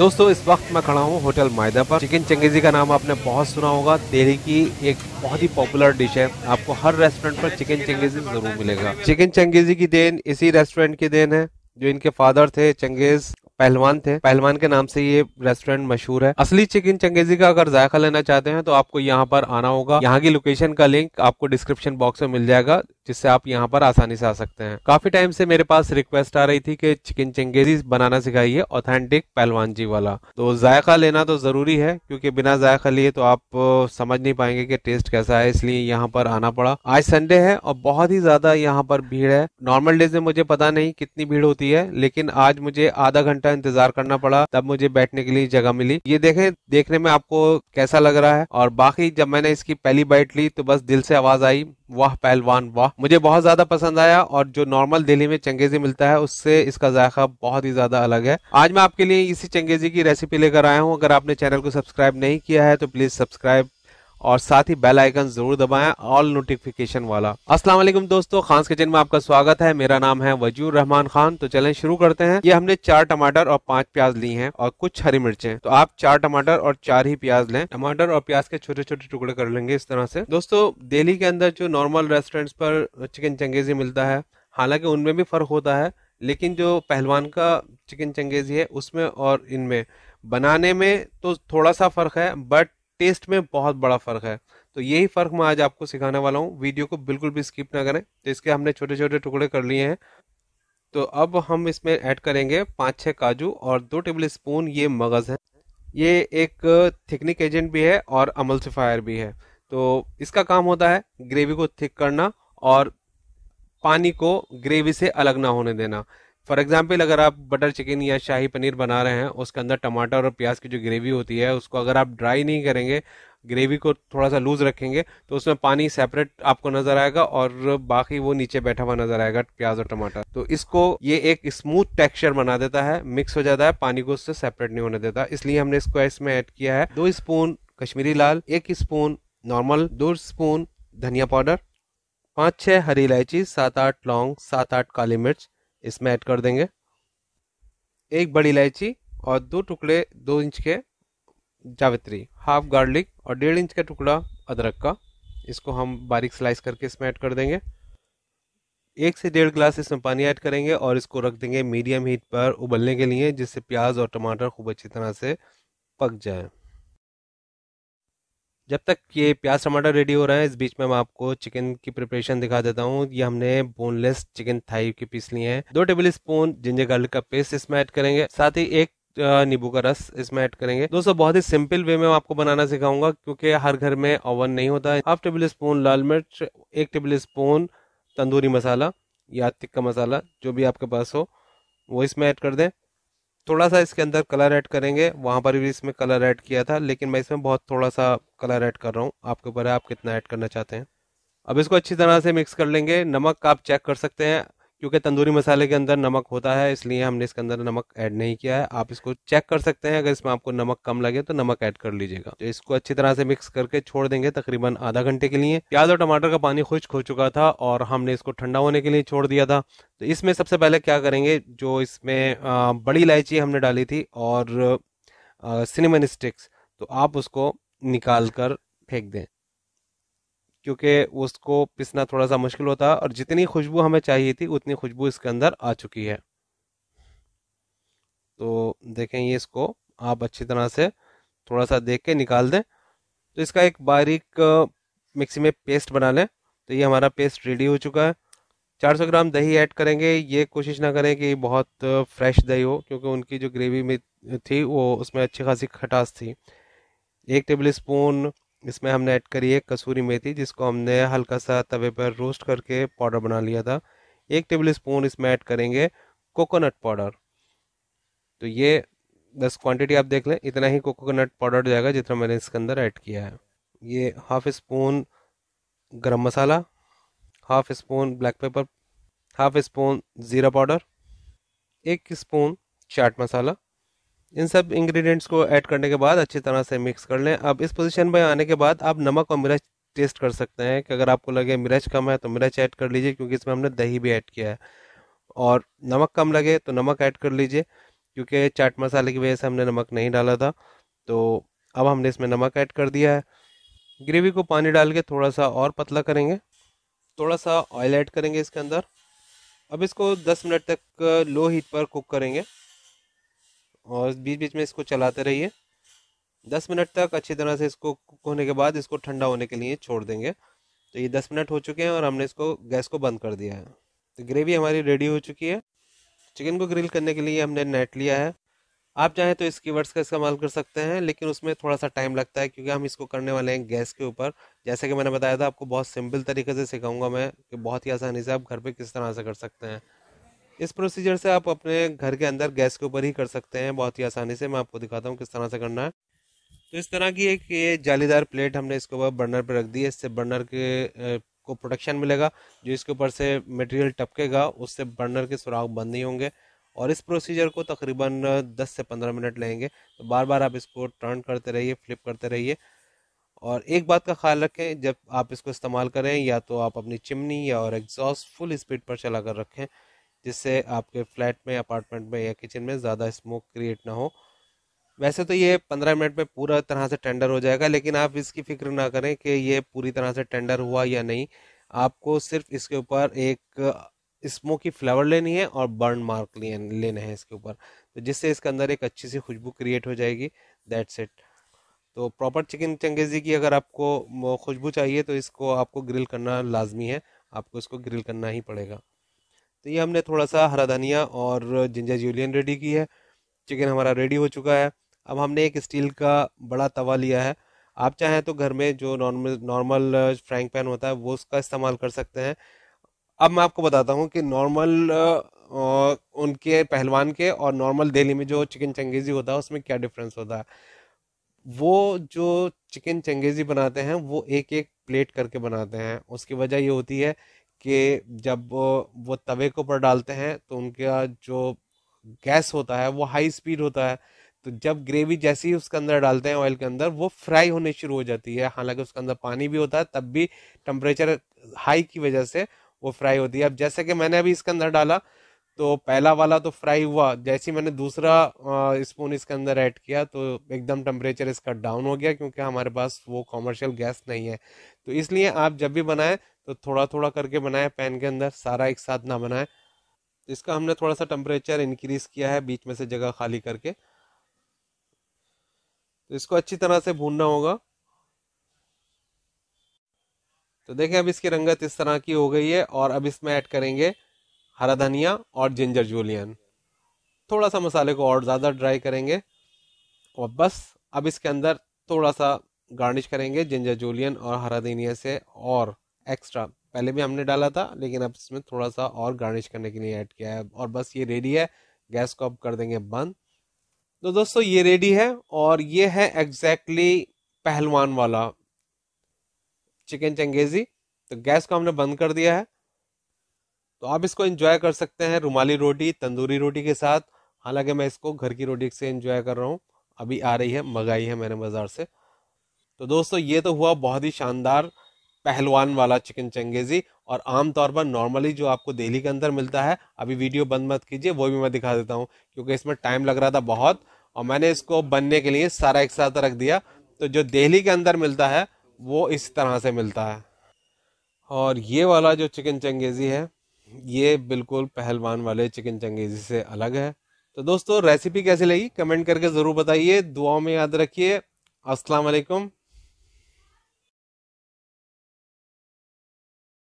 दोस्तों इस वक्त मैं खड़ा हूँ होटल मायदा पर चिकन चंगेजी का नाम आपने बहुत सुना होगा दिल्ली की एक बहुत ही पॉपुलर डिश है आपको हर रेस्टोरेंट पर चिकन चंगेजी जरूर मिलेगा चिकन चंगेजी की देन इसी रेस्टोरेंट की देन है जो इनके फादर थे चंगेज पहलवान थे पहलवान के नाम से ये रेस्टोरेंट मशहूर है असली चिकन चंगेजी का अगर जायका लेना चाहते हैं तो आपको यहाँ पर आना होगा यहाँ की लोकेशन का लिंक आपको डिस्क्रिप्शन बॉक्स में मिल जाएगा जिससे आप यहाँ पर आसानी से आ सकते हैं काफी टाइम से मेरे पास रिक्वेस्ट आ रही थी कि चिकन चंगेजी बनाना सिखाइए ऑथेंटिक पहलवान जी वाला तो जायका लेना तो जरूरी है क्योंकि बिना जायका लिए तो आप समझ नहीं पाएंगे कि टेस्ट कैसा है इसलिए यहाँ पर आना पड़ा आज संडे है और बहुत ही ज्यादा यहाँ पर भीड़ है नॉर्मल डेज में मुझे पता नहीं कितनी भीड़ होती है लेकिन आज मुझे आधा घंटा इंतजार करना पड़ा तब मुझे बैठने के लिए जगह मिली ये देखे देखने में आपको कैसा लग रहा है और बाकी जब मैंने इसकी पहली बाइट ली तो बस दिल से आवाज आई वाह पहलवान वाह मुझे बहुत ज़्यादा पसंद आया और जो नॉर्मल दिल्ली में चंगेजी मिलता है उससे इसका जायका बहुत ही ज़्यादा अलग है आज मैं आपके लिए इसी चंगेजी की रेसिपी लेकर आया हूँ अगर आपने चैनल को सब्सक्राइब नहीं किया है तो प्लीज़ सब्सक्राइब और साथ ही बेल आइकन जरूर दबाएं ऑल नोटिफिकेशन वाला अस्सलाम वालेकुम दोस्तों खान किचन में आपका स्वागत है मेरा नाम है वजूर रहमान खान तो चलें शुरू करते हैं ये हमने चार टमाटर और पांच प्याज ली हैं और कुछ हरी मिर्चें तो आप चार टमाटर और चार ही प्याज लें टमाटर और प्याज के छोटे छोटे टुकड़े कर लेंगे इस तरह से दोस्तों दिल्ली के अंदर जो नॉर्मल रेस्टोरेंट्स पर चिकन चंगेजी मिलता है हालांकि उनमें भी फर्क होता है लेकिन जो पहलवान का चिकन चंगेजी है उसमें और इनमें बनाने में तो थोड़ा सा फर्क है बट टेस्ट में बहुत बड़ा फर्क है तो यही फर्क मैं आज आपको सिखाने वाला हूँ वीडियो को बिल्कुल भी स्किप ना करें तो इसके हमने छोटे छोटे टुकड़े कर लिए हैं तो अब हम इसमें ऐड करेंगे पाँच छः काजू और दो टेबल स्पून ये मगज़ है ये एक थिकनिक एजेंट भी है और अमल्सिफायर भी है तो इसका काम होता है ग्रेवी को थिक करना और पानी को ग्रेवी से अलग ना होने देना फॉर एग्जाम्पल अगर आप बटर चिकन या शाही पनीर बना रहे हैं उसके अंदर टमाटर और प्याज की जो ग्रेवी होती है उसको अगर आप ड्राई नहीं करेंगे ग्रेवी को थोड़ा सा लूज रखेंगे तो उसमें पानी सेपरेट आपको नजर आएगा और बाकी वो नीचे बैठा हुआ नजर आएगा प्याज और टमाटर तो इसको ये एक स्मूथ टेक्सचर बना देता है मिक्स हो जाता है पानी को उससे सेपरेट नहीं होने देता इसलिए हमने इसको इसमें ऐड किया है दो स्पून कश्मीरी लाल एक स्पून नॉर्मल दो स्पून धनिया पाउडर पाँच छः हरी इलायची सात आठ लौंग सात आठ काली मिर्च इसमें ऐड कर देंगे एक बड़ी इलायची और दो टुकड़े दो इंच के जावित्री हाफ गार्लिक और डेढ़ इंच का टुकड़ा अदरक का इसको हम बारीक स्लाइस करके इसमें ऐड कर देंगे एक से डेढ़ गिलास इसमें पानी ऐड करेंगे और इसको रख देंगे मीडियम हीट पर उबलने के लिए जिससे प्याज और टमाटर खूब अच्छी तरह से पक जाए जब तक ये प्याज टमाटर रेडी हो रहा है इस बीच में मैं आपको चिकन की प्रिपरेशन दिखा देता हूँ ये हमने बोनलेस चिकन थाई के पीस लिए हैं दो टेबल स्पून जिंजर गार्लिक का पेस्ट इसमें ऐड करेंगे साथ ही एक नींबू का रस इसमें ऐड करेंगे दोस्तों बहुत ही सिंपल वे में आपको बनाना सिखाऊंगा क्योंकि हर घर में ओवन नहीं होता है हाफ टेबल स्पून लाल मिर्च एक टेबल स्पून तंदूरी मसाला या तिक्का मसाला जो भी आपके पास हो वो इसमें ऐड कर दें थोड़ा सा इसके अंदर कलर ऐड करेंगे वहाँ पर भी इसमें कलर ऐड किया था लेकिन मैं इसमें बहुत थोड़ा सा कलर ऐड कर रहा हूँ आपके ऊपर है आप कितना ऐड करना चाहते हैं अब इसको अच्छी तरह से मिक्स कर लेंगे नमक आप चेक कर सकते हैं क्योंकि तंदूरी मसाले के अंदर नमक होता है इसलिए हमने इसके अंदर नमक ऐड नहीं किया है आप इसको चेक कर सकते हैं अगर इसमें आपको नमक कम लगे तो नमक ऐड कर लीजिएगा तो इसको अच्छी तरह से मिक्स करके छोड़ देंगे तकरीबन आधा घंटे के लिए प्याज और टमाटर का पानी खुश्क हो चुका था और हमने इसको ठंडा होने के लिए छोड़ दिया था तो इसमें सबसे पहले क्या करेंगे जो इसमें बड़ी इलायची हमने डाली थी और सिनेमन स्टिक्स तो आप उसको निकाल कर फेंक दें क्योंकि उसको पिसना थोड़ा सा मुश्किल होता और जितनी खुशबू हमें चाहिए थी उतनी खुशबू इसके अंदर आ चुकी है तो देखें ये इसको आप अच्छी तरह से थोड़ा सा देख के निकाल दें तो इसका एक बारीक मिक्सी में पेस्ट बना लें तो ये हमारा पेस्ट रेडी हो चुका है 400 ग्राम दही ऐड करेंगे ये कोशिश ना करें कि बहुत फ्रेश दही हो क्योंकि उनकी जो ग्रेवी में थी वो उसमें अच्छी खासी खटास थी एक टेबल स्पून इसमें हमने ऐड करी है कसूरी मेथी जिसको हमने हल्का सा तवे पर रोस्ट करके पाउडर बना लिया था एक टेबल स्पून इसमें ऐड करेंगे कोकोनट पाउडर तो ये बस क्वांटिटी आप देख लें इतना ही कोकोनट पाउडर जाएगा जितना मैंने इसके अंदर ऐड किया है ये half spoon garam masala half spoon black pepper half spoon ज़ीरा पाउडर एक स्पून चाट मसाला इन सब इंग्रेडिएंट्स को ऐड करने के बाद अच्छी तरह से मिक्स कर लें अब इस पोजीशन पर आने के बाद आप नमक और मिर्च टेस्ट कर सकते हैं कि अगर आपको लगे मिर्च कम है तो मिर्च ऐड कर लीजिए क्योंकि इसमें हमने दही भी ऐड किया है और नमक कम लगे तो नमक ऐड कर लीजिए क्योंकि चाट मसाले की वजह से हमने नमक नहीं डाला था तो अब हमने इसमें नमक ऐड कर दिया है ग्रेवी को पानी डाल के थोड़ा सा और पतला करेंगे थोड़ा सा ऑयल ऐड करेंगे इसके अंदर अब इसको 10 मिनट तक लो हीट पर कुक करेंगे और बीच बीच में इसको चलाते रहिए दस मिनट तक अच्छी तरह से इसको कुक होने के बाद इसको ठंडा होने के लिए छोड़ देंगे तो ये दस मिनट हो चुके हैं और हमने इसको गैस को बंद कर दिया है तो ग्रेवी हमारी रेडी हो चुकी है चिकन को ग्रिल करने के लिए हमने नेट लिया है आप चाहें तो इसकी वर्ड्स का इस्तेमाल कर सकते हैं लेकिन उसमें थोड़ा सा टाइम लगता है क्योंकि हम इसको करने वाले हैं गैस के ऊपर जैसे कि मैंने बताया था आपको बहुत सिंपल तरीके से सिखाऊंगा मैं कि बहुत ही आसानी से आप घर पे किस तरह से कर सकते हैं इस प्रोसीजर से आप अपने घर के अंदर गैस के ऊपर ही कर सकते हैं बहुत ही आसानी से मैं आपको दिखाता हूँ किस तरह से करना है तो इस तरह की एक ये जालीदार प्लेट हमने इसके ऊपर बर्नर पर रख दी है इससे बर्नर के को प्रोटेक्शन मिलेगा जो इसके ऊपर से मटेरियल टपकेगा उससे बर्नर के सुराख बंद नहीं होंगे और इस प्रोसीजर को तकरीबन 10 से 15 मिनट लगेंगे तो बार बार आप इसको टर्न करते रहिए फ्लिप करते रहिए और एक बात का ख्याल रखें जब आप इसको इस्तेमाल करें या तो आप अपनी चिमनी या और एग्जॉस्ट फुल स्पीड पर चला कर रखें जिससे आपके फ्लैट में अपार्टमेंट में या किचन में ज़्यादा स्मोक क्रिएट ना हो वैसे तो ये पंद्रह मिनट में पूरा तरह से टेंडर हो जाएगा लेकिन आप इसकी फिक्र ना करें कि ये पूरी तरह से टेंडर हुआ या नहीं आपको सिर्फ इसके ऊपर एक स्मोकी फ्लेवर लेनी है और बर्न मार्क लेना है इसके ऊपर तो जिससे इसके अंदर एक अच्छी सी खुशबू क्रिएट हो जाएगी दैट्स इट तो प्रॉपर चिकन चंगेजी की अगर आपको खुशबू चाहिए तो इसको आपको ग्रिल करना लाजमी है आपको इसको ग्रिल करना ही पड़ेगा तो ये हमने थोड़ा सा हरा धनिया और जिंजर जूलियन रेडी की है चिकन हमारा रेडी हो चुका है अब हमने एक स्टील का बड़ा तवा लिया है आप चाहें तो घर में जो नॉर्मल नॉर्मल फ्राइंग पैन होता है वो उसका इस्तेमाल कर सकते हैं अब मैं आपको बताता हूँ कि नॉर्मल uh, uh, उनके पहलवान के और नॉर्मल दिल्ली में जो चिकन चंगेजी होता है उसमें क्या डिफरेंस होता है वो जो चिकन चंगेजी बनाते हैं वो एक एक प्लेट करके बनाते हैं उसकी वजह ये होती है कि जब वो तवे के ऊपर डालते हैं तो उनका जो गैस होता है वो हाई स्पीड होता है तो जब ग्रेवी जैसे ही उसके अंदर डालते हैं ऑयल के अंदर वो फ्राई होने शुरू हो जाती है हालांकि उसके अंदर पानी भी होता है तब भी टेम्परेचर हाई की वजह से वो फ्राई होती है अब जैसे कि मैंने अभी इसके अंदर डाला तो पहला वाला तो फ्राई हुआ जैसे ही मैंने दूसरा स्पून इसके अंदर ऐड किया तो एकदम टेम्परेचर इसका डाउन हो गया क्योंकि हमारे पास वो कॉमर्शियल गैस नहीं है तो इसलिए आप जब भी बनाएं तो थोड़ा थोड़ा करके बनाएं पैन के अंदर सारा एक साथ ना बनाएं तो इसका हमने थोड़ा सा टेम्परेचर इंक्रीज किया है बीच में से जगह खाली करके तो इसको अच्छी तरह से भूनना होगा तो देखें अब इसकी रंगत इस तरह की हो गई है और अब इसमें ऐड करेंगे हरा धनिया और जिंजर जूलियन थोड़ा सा मसाले को और ज़्यादा ड्राई करेंगे और बस अब इसके अंदर थोड़ा सा गार्निश करेंगे जिंजर जूलियन और हरा धनिया से और एक्स्ट्रा पहले भी हमने डाला था लेकिन अब इसमें थोड़ा सा और गार्निश करने के लिए ऐड किया है और बस ये रेडी है गैस को अब कर देंगे बंद तो दोस्तों ये रेडी है और ये है एग्जैक्टली पहलवान वाला चिकन चंगेजी तो गैस को हमने बंद कर दिया है तो आप इसको इंजॉय कर सकते हैं रुमाली रोटी तंदूरी रोटी के साथ हालांकि मैं इसको घर की रोटी से इंजॉय कर रहा हूँ अभी आ रही है मंगाई है मैंने बाज़ार से तो दोस्तों ये तो हुआ बहुत ही शानदार पहलवान वाला चिकन चंगेजी और आमतौर पर नॉर्मली जो आपको दिल्ली के अंदर मिलता है अभी वीडियो बंद मत कीजिए वो भी मैं दिखा देता हूँ क्योंकि इसमें टाइम लग रहा था बहुत और मैंने इसको बनने के लिए सारा एक साथ रख दिया तो जो दिल्ली के अंदर मिलता है वो इस तरह से मिलता है और ये वाला जो चिकन चंगेजी है ये बिल्कुल पहलवान वाले चिकन चंगेजी से अलग है तो दोस्तों रेसिपी कैसी लगी कमेंट करके ज़रूर बताइए दुआओं में याद रखिए अस्सलाम वालेकुम